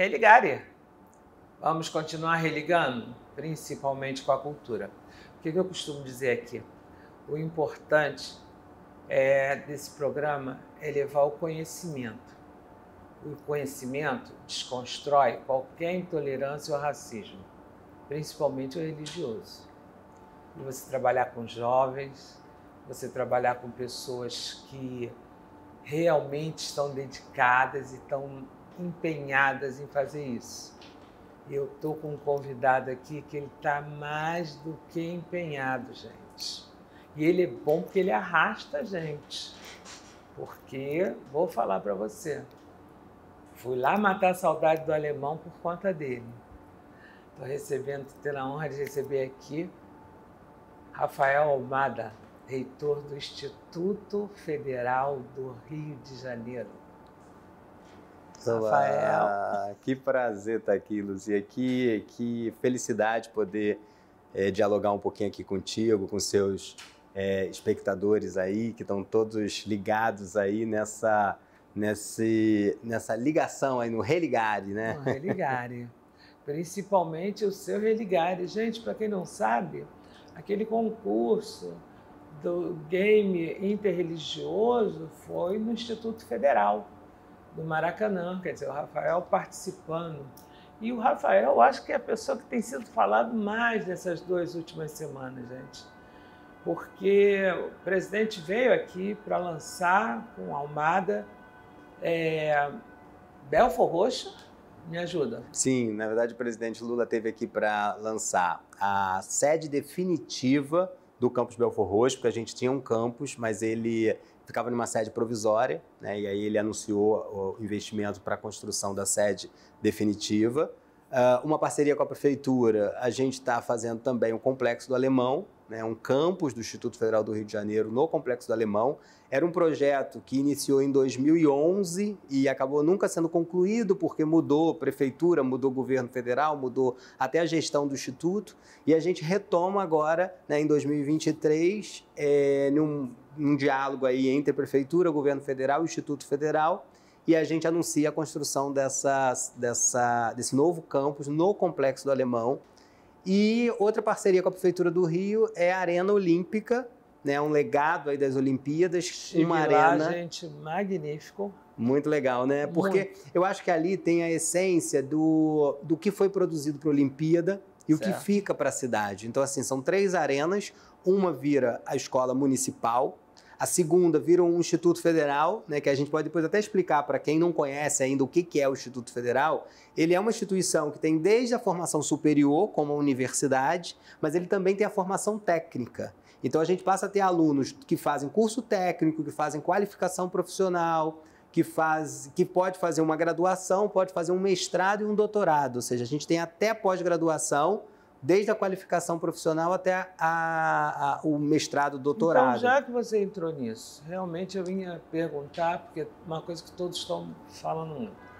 religarem. Vamos continuar religando, principalmente com a cultura. O que eu costumo dizer aqui? O importante é, desse programa é levar o conhecimento. O conhecimento desconstrói qualquer intolerância ou racismo, principalmente o religioso. E você trabalhar com jovens, você trabalhar com pessoas que realmente estão dedicadas e estão empenhadas em fazer isso. Eu estou com um convidado aqui que ele está mais do que empenhado, gente. E ele é bom porque ele arrasta a gente. Porque, vou falar para você, fui lá matar a saudade do alemão por conta dele. Estou recebendo, tendo a honra de receber aqui Rafael Almada, reitor do Instituto Federal do Rio de Janeiro. Rafael. Ah, que prazer estar tá aqui, Luzia. Que, que felicidade poder é, dialogar um pouquinho aqui contigo, com seus é, espectadores aí, que estão todos ligados aí nessa, nesse, nessa ligação aí no Religare, né? No Religare. Principalmente o seu Religare. Gente, para quem não sabe, aquele concurso do game interreligioso foi no Instituto Federal do Maracanã, quer dizer, o Rafael participando. E o Rafael, eu acho que é a pessoa que tem sido falado mais nessas duas últimas semanas, gente. Porque o presidente veio aqui para lançar com Almada é, Belfor Roxo. Me ajuda. Sim, na verdade o presidente Lula teve aqui para lançar a sede definitiva do campus Belfor Roxo, porque a gente tinha um campus, mas ele ficava numa sede provisória, né, e aí ele anunciou o investimento para a construção da sede definitiva. Uh, uma parceria com a prefeitura, a gente está fazendo também o complexo do Alemão, né, um campus do Instituto Federal do Rio de Janeiro no Complexo do Alemão. Era um projeto que iniciou em 2011 e acabou nunca sendo concluído porque mudou prefeitura, mudou governo federal, mudou até a gestão do instituto. E a gente retoma agora, né, em 2023, é, eh, num, num diálogo aí entre prefeitura, governo federal e Instituto Federal e a gente anuncia a construção dessa, desse novo campus no Complexo do Alemão, e outra parceria com a Prefeitura do Rio é a Arena Olímpica, né? um legado aí das Olimpíadas. Estive uma lá, gente, magnífico. Muito legal, né? Porque Muito. eu acho que ali tem a essência do, do que foi produzido para a Olimpíada e certo. o que fica para a cidade. Então, assim, são três arenas. Uma vira a escola municipal, a segunda vira um Instituto Federal, né, que a gente pode depois até explicar para quem não conhece ainda o que, que é o Instituto Federal. Ele é uma instituição que tem desde a formação superior, como a universidade, mas ele também tem a formação técnica. Então a gente passa a ter alunos que fazem curso técnico, que fazem qualificação profissional, que, faz, que pode fazer uma graduação, pode fazer um mestrado e um doutorado. Ou seja, a gente tem até pós-graduação desde a qualificação profissional até a, a, o mestrado, doutorado. Então, já que você entrou nisso, realmente eu vinha perguntar, porque é uma coisa que todos estão falando muito.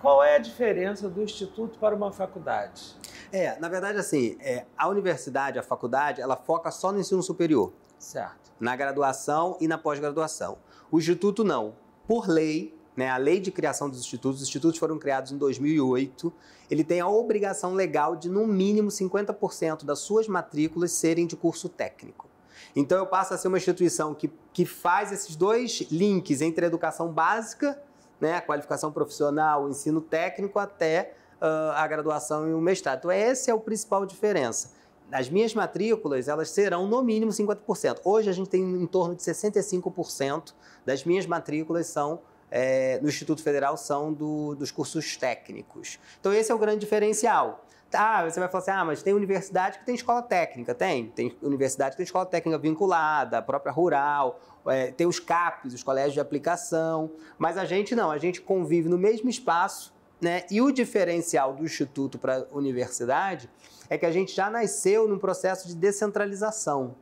Qual é a diferença do instituto para uma faculdade? É, na verdade, assim, é, a universidade, a faculdade, ela foca só no ensino superior. Certo. Na graduação e na pós-graduação. O instituto não. Por lei, né? A lei de criação dos institutos, os institutos foram criados em 2008, ele tem a obrigação legal de, no mínimo, 50% das suas matrículas serem de curso técnico. Então, eu passo a ser uma instituição que, que faz esses dois links entre a educação básica, né, a qualificação profissional, o ensino técnico, até uh, a graduação e o mestrado. Então, essa é a principal diferença as minhas matrículas, elas serão no mínimo 50%. Hoje a gente tem em torno de 65% das minhas matrículas são é, no Instituto Federal são do, dos cursos técnicos. Então, esse é o grande diferencial. Ah, você vai falar assim, ah, mas tem universidade que tem escola técnica. Tem, tem universidade que tem escola técnica vinculada, a própria rural, é, tem os CAPs, os colégios de aplicação. Mas a gente não, a gente convive no mesmo espaço, né? E o diferencial do Instituto para a universidade é que a gente já nasceu num processo de descentralização.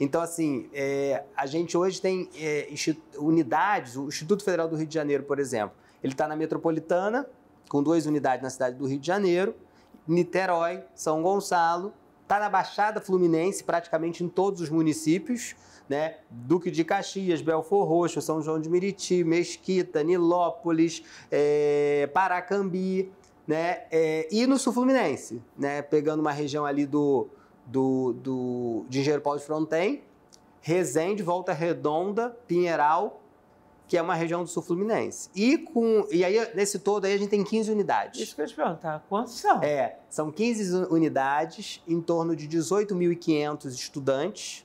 Então, assim, é, a gente hoje tem é, unidades, o Instituto Federal do Rio de Janeiro, por exemplo, ele está na metropolitana, com duas unidades na cidade do Rio de Janeiro, Niterói, São Gonçalo, está na Baixada Fluminense, praticamente em todos os municípios, né? Duque de Caxias, Belfor Roxo, São João de Meriti, Mesquita, Nilópolis, é, Paracambi, né? É, e no Sul Fluminense, né? Pegando uma região ali do do, do de Engenheiro Paulo de Fronten, Resende, Volta Redonda, Pinheiral, que é uma região do sul fluminense. E com e aí nesse todo aí a gente tem 15 unidades. Isso que eu ia te perguntar, quantos são? É, são 15 unidades, em torno de 18.500 estudantes.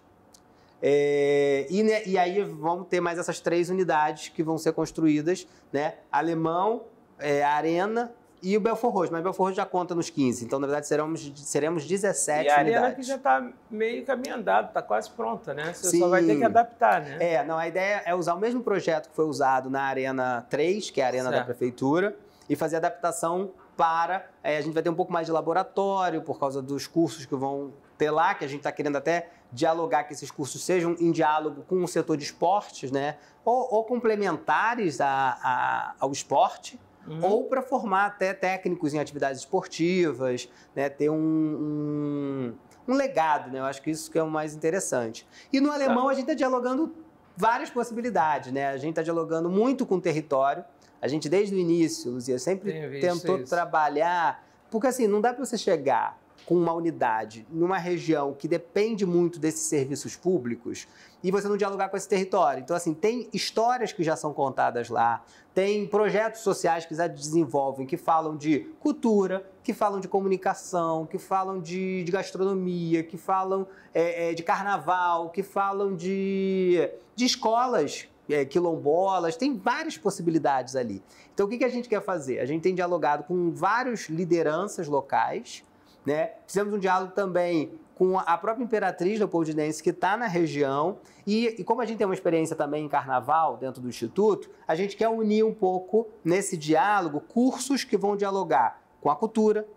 É, e, né, e aí vão ter mais essas três unidades que vão ser construídas, né? Alemão, é, Arena, e o Belfort Roxo, mas o Belfort Roxo já conta nos 15, então na verdade seremos, seremos 17 e a unidades. Arena que já está meio caminho andado, está quase pronta, né? Você Sim. só vai ter que adaptar, né? É, não, a ideia é usar o mesmo projeto que foi usado na Arena 3, que é a Arena certo. da Prefeitura, e fazer adaptação para. É, a gente vai ter um pouco mais de laboratório por causa dos cursos que vão ter lá, que a gente está querendo até dialogar que esses cursos sejam em diálogo com o setor de esportes, né? Ou, ou complementares a, a, ao esporte uhum. ou para formar até técnicos em atividades esportivas, né? ter um, um, um, legado, né? Eu acho que isso que é o mais interessante. E no tá. alemão tá. a gente está dialogando várias possibilidades, né? A gente está dialogando muito com o território. A gente, desde o início, Luzia, sempre tentou isso. trabalhar... Porque, assim, não dá para você chegar com uma unidade numa região que depende muito desses serviços públicos e você não dialogar com esse território. Então, assim, tem histórias que já são contadas lá, tem projetos sociais que já desenvolvem, que falam de cultura, que falam de comunicação, que falam de, de gastronomia, que falam é, é, de carnaval, que falam de, de escolas é, quilombolas, tem várias possibilidades ali. Então, o que, que a gente quer fazer? A gente tem dialogado com várias lideranças locais né? Fizemos um diálogo também com a própria imperatriz leopoldinense que está na região e, e, como a gente tem uma experiência também em carnaval dentro do instituto, a gente quer unir um pouco nesse diálogo cursos que vão dialogar com a cultura,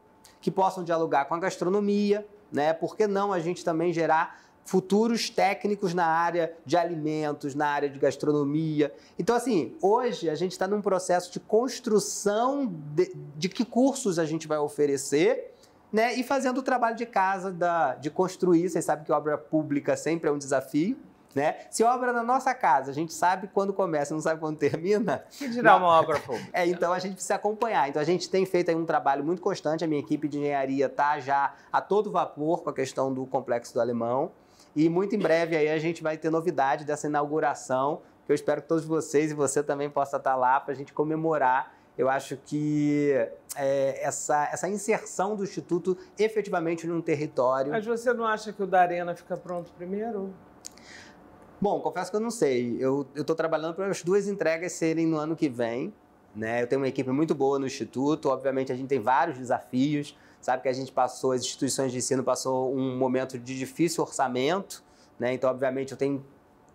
que possam dialogar com a gastronomia, né? Por que não a gente também gerar futuros técnicos na área de alimentos, na área de gastronomia. Então, assim, hoje a gente está num processo de construção de, de que cursos a gente vai oferecer né? E fazendo o trabalho de casa, da, de construir. Vocês sabem que obra pública sempre é um desafio. Né? Se obra na nossa casa, a gente sabe quando começa, não sabe quando termina. Que dirá uma obra pública? É, então a gente precisa acompanhar. Então a gente tem feito um trabalho muito constante. A minha equipe de engenharia está já a todo vapor com a questão do complexo do alemão. E muito em breve aí a gente vai ter novidade dessa inauguração, que eu espero que todos vocês e você também possa estar tá lá para a gente comemorar eu acho que é, essa, essa inserção do Instituto efetivamente num território. Mas você não acha que o da Arena fica pronto primeiro? Bom, confesso que eu não sei. Eu estou trabalhando para as duas entregas serem no ano que vem. Né? Eu tenho uma equipe muito boa no Instituto. Obviamente, a gente tem vários desafios. Sabe que a gente passou, as instituições de ensino passou um momento de difícil orçamento. Né? Então, obviamente, eu tenho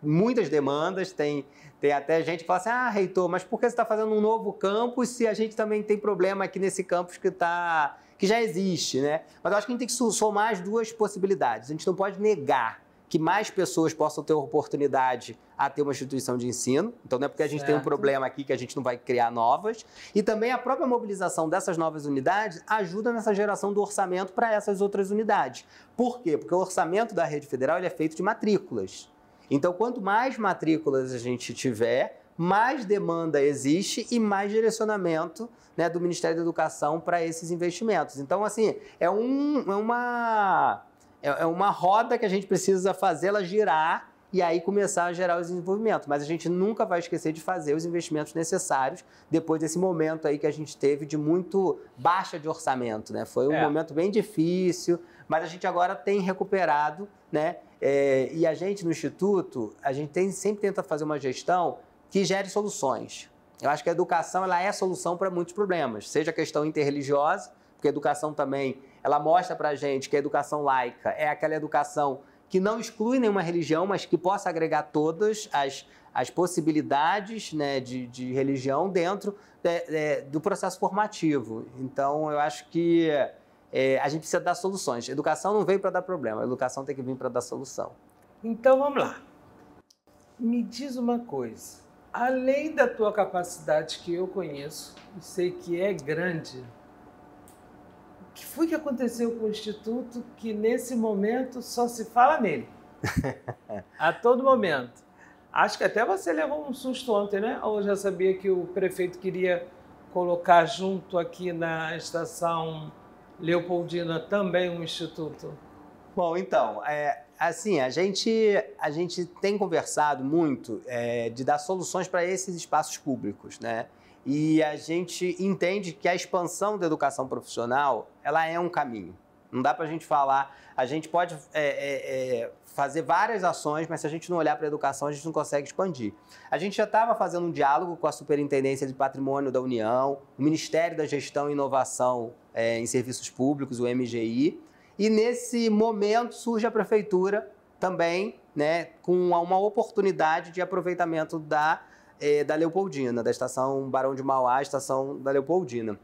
muitas demandas, tem, tem até gente que fala assim, ah, reitor, mas por que você está fazendo um novo campus se a gente também tem problema aqui nesse campus que tá, que já existe, né? Mas eu acho que a gente tem que somar as duas possibilidades. A gente não pode negar que mais pessoas possam ter oportunidade a ter uma instituição de ensino. Então, não é porque a gente certo. tem um problema aqui que a gente não vai criar novas. E também a própria mobilização dessas novas unidades ajuda nessa geração do orçamento para essas outras unidades. Por quê? Porque o orçamento da rede federal é feito de matrículas. Então, quanto mais matrículas a gente tiver, mais demanda existe e mais direcionamento né, do Ministério da Educação para esses investimentos. Então, assim, é, um, é, uma, é, é uma roda que a gente precisa fazê-la girar e aí começar a gerar o desenvolvimento. Mas a gente nunca vai esquecer de fazer os investimentos necessários depois desse momento aí que a gente teve de muito baixa de orçamento, né? Foi um é. momento bem difícil, mas a gente agora tem recuperado, né? É, e a gente no Instituto, a gente tem, sempre tenta fazer uma gestão que gere soluções. Eu acho que a educação ela é solução para muitos problemas, seja a questão interreligiosa, porque a educação também ela mostra para a gente que a educação laica é aquela educação que não exclui nenhuma religião, mas que possa agregar todas as, as possibilidades né, de, de religião dentro de, de, do processo formativo. Então, eu acho que é, a gente precisa dar soluções. Educação não veio para dar problema, a educação tem que vir para dar solução. Então vamos lá. Me diz uma coisa. Além da tua capacidade que eu conheço e sei que é grande, o que foi que aconteceu com o Instituto que nesse momento só se fala nele? a todo momento. Acho que até você levou um susto ontem, né? Ou já sabia que o prefeito queria colocar junto aqui na estação Leopoldina também um instituto? Bom, então, é, assim, a gente, a gente tem conversado muito é, de dar soluções para esses espaços públicos, né? E a gente entende que a expansão da educação profissional, ela é um caminho. Não dá para a gente falar. A gente pode é, é, é, fazer várias ações, mas se a gente não olhar para a educação, a gente não consegue expandir. A gente já estava fazendo um diálogo com a Superintendência de Patrimônio da União, o Ministério da Gestão e Inovação é, em Serviços Públicos, o MGI, e nesse momento surge a Prefeitura também né, com uma oportunidade de aproveitamento da, é, da Leopoldina, da Estação Barão de Mauá, Estação da Leopoldina.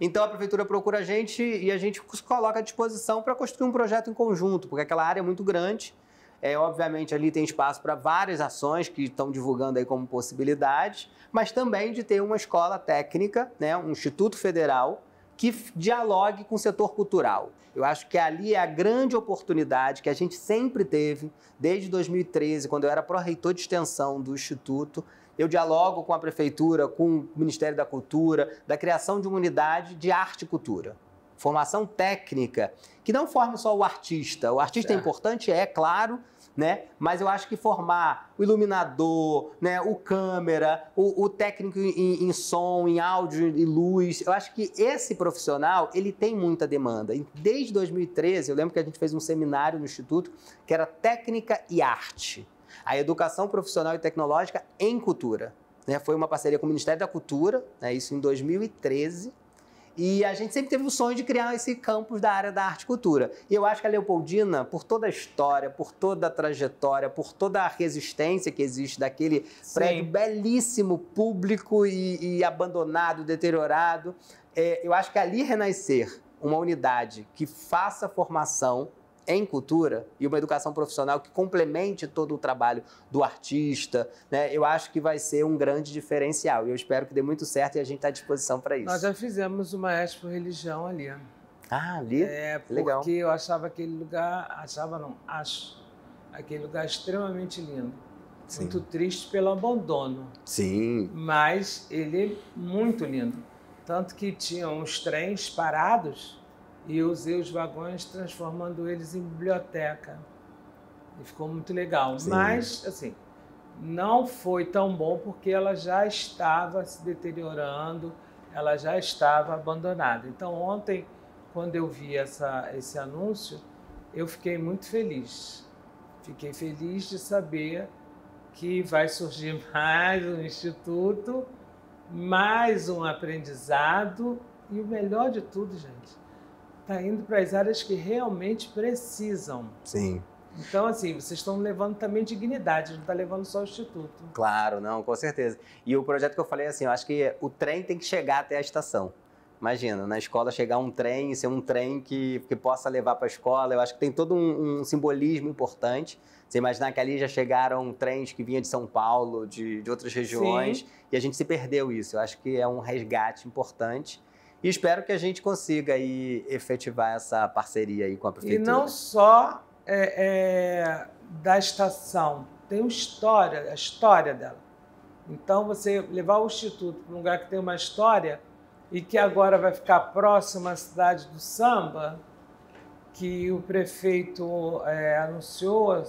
Então a prefeitura procura a gente e a gente se coloca à disposição para construir um projeto em conjunto, porque aquela área é muito grande. É, obviamente, ali tem espaço para várias ações que estão divulgando aí como possibilidades, mas também de ter uma escola técnica, né, um instituto federal, que dialogue com o setor cultural. Eu acho que ali é a grande oportunidade que a gente sempre teve, desde 2013, quando eu era pró-reitor de extensão do Instituto, eu dialogo com a prefeitura, com o Ministério da Cultura, da criação de uma unidade de arte e cultura. Formação técnica, que não forme só o artista. O artista é, é importante, é claro, né? Mas eu acho que formar o iluminador, né? o câmera, o, o técnico em, em, som, em áudio e luz, eu acho que esse profissional ele tem muita demanda. Desde 2013, eu lembro que a gente fez um seminário no Instituto que era técnica e arte a educação profissional e tecnológica em cultura. Né? Foi uma parceria com o Ministério da Cultura, né? isso em 2013. E a gente sempre teve o sonho de criar esse campus da área da arte e cultura. E eu acho que a Leopoldina, por toda a história, por toda a trajetória, por toda a resistência que existe daquele Sim. prédio belíssimo, público e, e abandonado, deteriorado, é, eu acho que ali renascer uma unidade que faça formação em cultura e uma educação profissional que complemente todo o trabalho do artista, né? Eu acho que vai ser um grande diferencial. E eu espero que dê muito certo e a gente está à disposição para isso. Nós já fizemos uma Expo Religião ali. Ah, ali? É, porque Legal. eu achava aquele lugar, achava não, acho aquele lugar extremamente lindo. Sim. Muito triste pelo abandono. Sim. Mas ele é muito lindo. Tanto que tinha uns trens parados e usei os vagões transformando eles em biblioteca. E ficou muito legal. Sim. Mas, assim, não foi tão bom porque ela já estava se deteriorando, ela já estava abandonada. Então, ontem, quando eu vi essa, esse anúncio, eu fiquei muito feliz. Fiquei feliz de saber que vai surgir mais um instituto, mais um aprendizado e o melhor de tudo, gente, Está indo para as áreas que realmente precisam. Sim. Então, assim, vocês estão levando também dignidade, não está levando só o Instituto. Claro, não, com certeza. E o projeto que eu falei, assim, eu acho que o trem tem que chegar até a estação. Imagina, na escola chegar um trem ser um trem que, que possa levar para a escola. Eu acho que tem todo um, um, simbolismo importante. Você imaginar que ali já chegaram trens que vinham de São Paulo, de, de outras regiões, Sim. e a gente se perdeu isso. Eu acho que é um resgate importante. E espero que a gente consiga aí efetivar essa parceria aí com a prefeitura. E não só é, é, da estação, tem uma história, a história dela. Então, você levar o Instituto para um lugar que tem uma história e que agora vai ficar próximo à cidade do samba, que o prefeito é, anunciou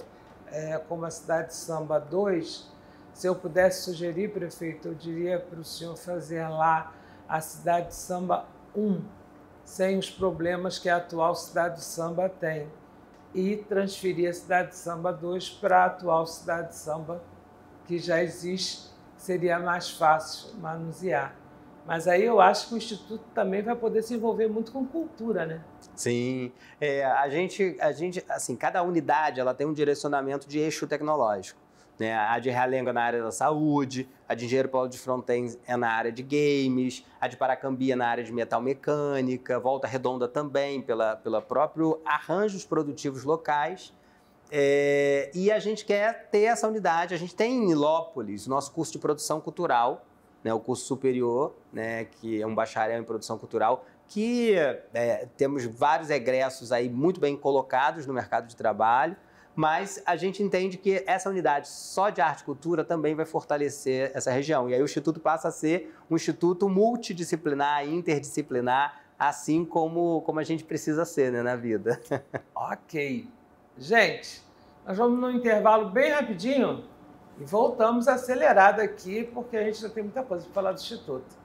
é, como a cidade de samba 2, se eu pudesse sugerir, prefeito, eu diria para o senhor fazer lá a cidade de samba 1, sem os problemas que a atual cidade de samba tem, e transferir a cidade de samba 2 para a atual cidade de samba que já existe, seria mais fácil manusear. Mas aí eu acho que o Instituto também vai poder se envolver muito com cultura, né? Sim. É, a, gente, a gente, assim, cada unidade ela tem um direcionamento de eixo tecnológico. Né? A de Realengo é na área da saúde, a de Engenheiro Paulo de Fronten é na área de games, a de Paracambi é na área de metal mecânica, Volta Redonda também, pela, pela próprio arranjos produtivos locais. É, e a gente quer ter essa unidade. A gente tem em Nilópolis nosso curso de produção cultural, né, o curso superior, né, que é um bacharel em produção cultural, que é, temos vários egressos aí muito bem colocados no mercado de trabalho mas a gente entende que essa unidade só de arte e cultura também vai fortalecer essa região. E aí o Instituto passa a ser um instituto multidisciplinar, interdisciplinar, assim como, como a gente precisa ser né, na vida. ok. Gente, nós vamos num intervalo bem rapidinho e voltamos acelerado aqui, porque a gente já tem muita coisa para falar do Instituto.